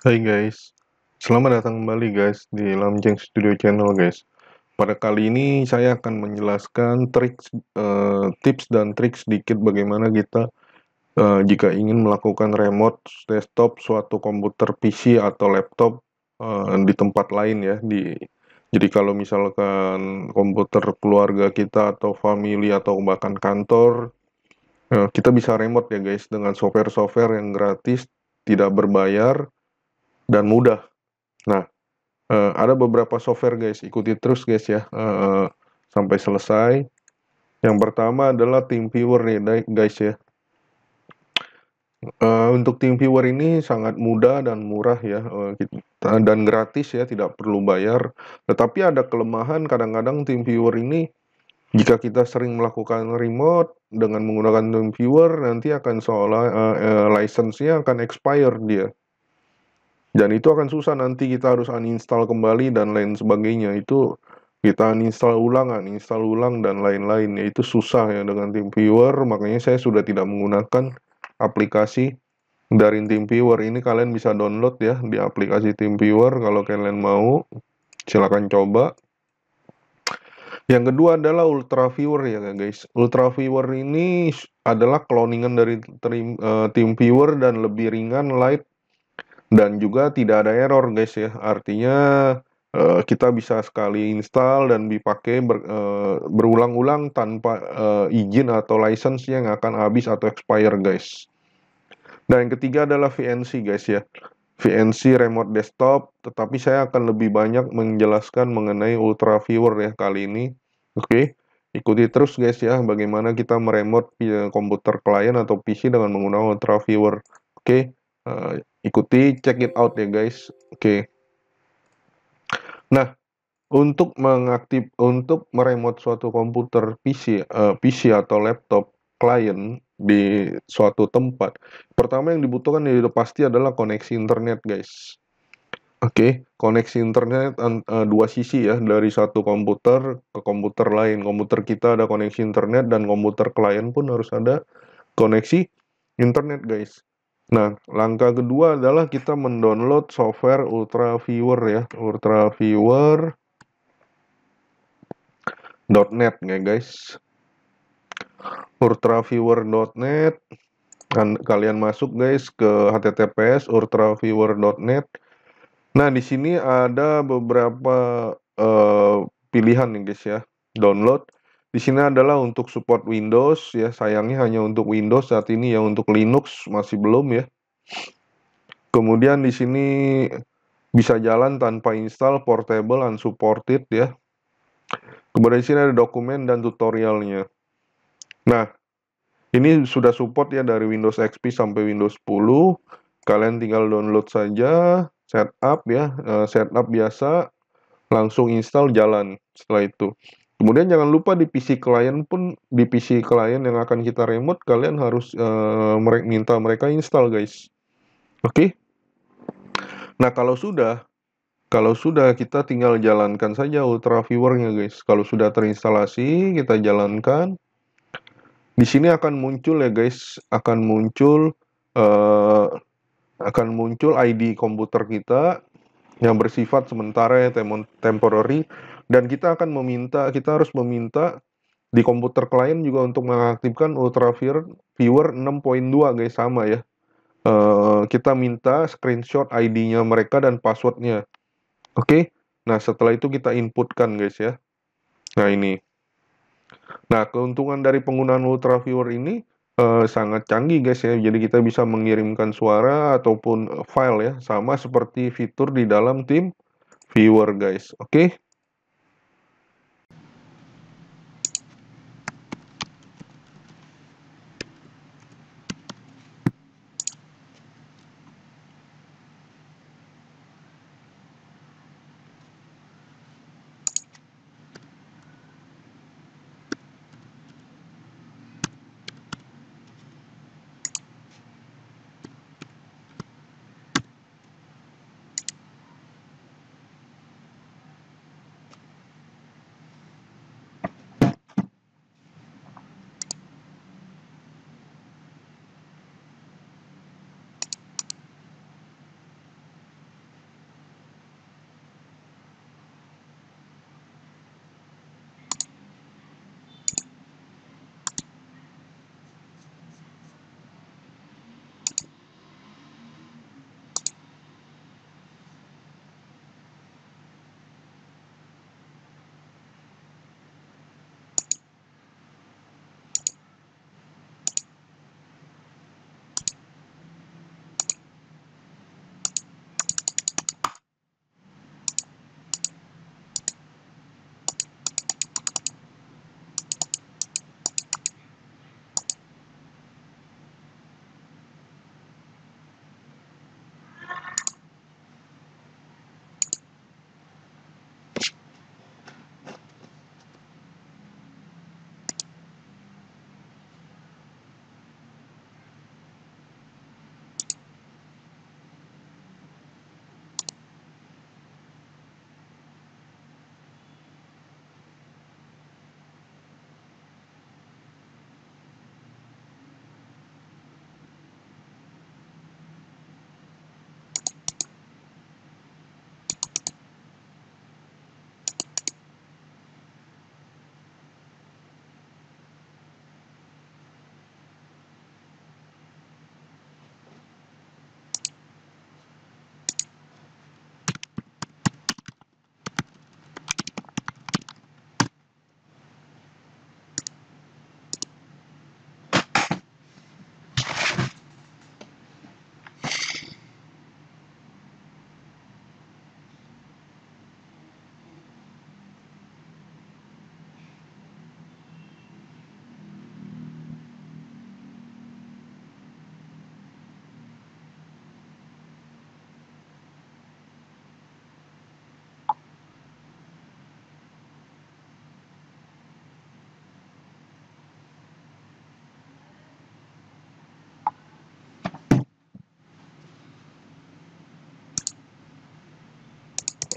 Hai guys, selamat datang kembali guys di Lamjeng Studio Channel guys. Pada kali ini saya akan menjelaskan trik, uh, eh, tips dan trik sedikit bagaimana kita uh, jika ingin melakukan remote desktop suatu komputer PC atau laptop uh, di tempat lain ya. Di, jadi kalau misalkan komputer keluarga kita atau family atau bahkan kantor, uh, kita bisa remote ya guys dengan software-software yang gratis, tidak berbayar dan mudah. Nah, uh, ada beberapa software guys, ikuti terus guys ya uh, sampai selesai. Yang pertama adalah TeamViewer nih guys ya. Uh, untuk TeamViewer ini sangat mudah dan murah ya, uh, dan gratis ya, tidak perlu bayar. Tetapi ada kelemahan kadang-kadang TeamViewer ini jika kita sering melakukan remote dengan menggunakan TeamViewer nanti akan seolah uh, uh, license-nya akan expire dia. Dan itu akan susah nanti kita harus uninstall kembali dan lain sebagainya. Itu kita uninstall ulang, uninstall ulang dan lain-lain. ya Itu susah ya dengan TeamViewer, makanya saya sudah tidak menggunakan aplikasi dari TeamViewer. Ini kalian bisa download ya di aplikasi TeamViewer kalau kalian mau. Silakan coba. Yang kedua adalah Ultra Viewer ya guys. Ultra Viewer ini adalah cloningan dari eh, tim Viewer dan lebih ringan, light dan juga tidak ada error guys ya artinya uh, kita bisa sekali install dan dipakai ber, uh, berulang-ulang tanpa uh, izin atau license yang akan habis atau expire guys dan yang ketiga adalah VNC guys ya VNC remote desktop tetapi saya akan lebih banyak menjelaskan mengenai ultra viewer ya kali ini oke okay. ikuti terus guys ya bagaimana kita meremote komputer klien atau PC dengan menggunakan ultra viewer oke okay ikuti check it out ya guys oke nah untuk mengaktif untuk meremot suatu komputer PC uh, eh, PC atau laptop klien di suatu tempat pertama yang dibutuhkan yang pasti adalah koneksi internet guys oke okay. koneksi internet uh, dua sisi ya dari satu komputer ke komputer lain komputer kita ada koneksi internet dan komputer klien pun harus ada koneksi internet guys Nah, langkah kedua adalah kita mendownload software Ultra Viewer ya, Ultra Viewer .net ya guys. Ultra ultraviewer.net kan kalian masuk guys ke https ultraviewer.net. Nah, di sini ada beberapa uh, pilihan nih guys ya. Download di sini adalah untuk support Windows ya, sayangnya hanya untuk Windows saat ini ya untuk Linux masih belum ya. Kemudian di sini bisa jalan tanpa install portable unsupported ya. Kemudian di sini ada dokumen dan tutorialnya. Nah, ini sudah support ya dari Windows XP sampai Windows 10. Kalian tinggal download saja, setup ya, eh, setup biasa, langsung install jalan setelah itu. Kemudian jangan lupa di PC klien pun di PC klien yang akan kita remote kalian harus uh, minta mereka install guys. Oke. Okay? Nah, kalau sudah kalau sudah kita tinggal jalankan saja ultra viewernya guys. Kalau sudah terinstalasi kita jalankan. Di sini akan muncul ya guys, akan muncul uh, akan muncul ID komputer kita yang bersifat sementara ya temporary dan kita akan meminta, kita harus meminta di komputer klien juga untuk mengaktifkan Ultra Viewer 6.2 guys sama ya. Uh, kita minta screenshot ID-nya mereka dan passwordnya. Oke, okay? nah setelah itu kita inputkan guys ya. Nah ini. Nah keuntungan dari penggunaan Ultra Viewer ini uh, sangat canggih guys ya. Jadi kita bisa mengirimkan suara ataupun file ya, sama seperti fitur di dalam tim viewer guys. Oke. Okay?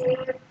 see you.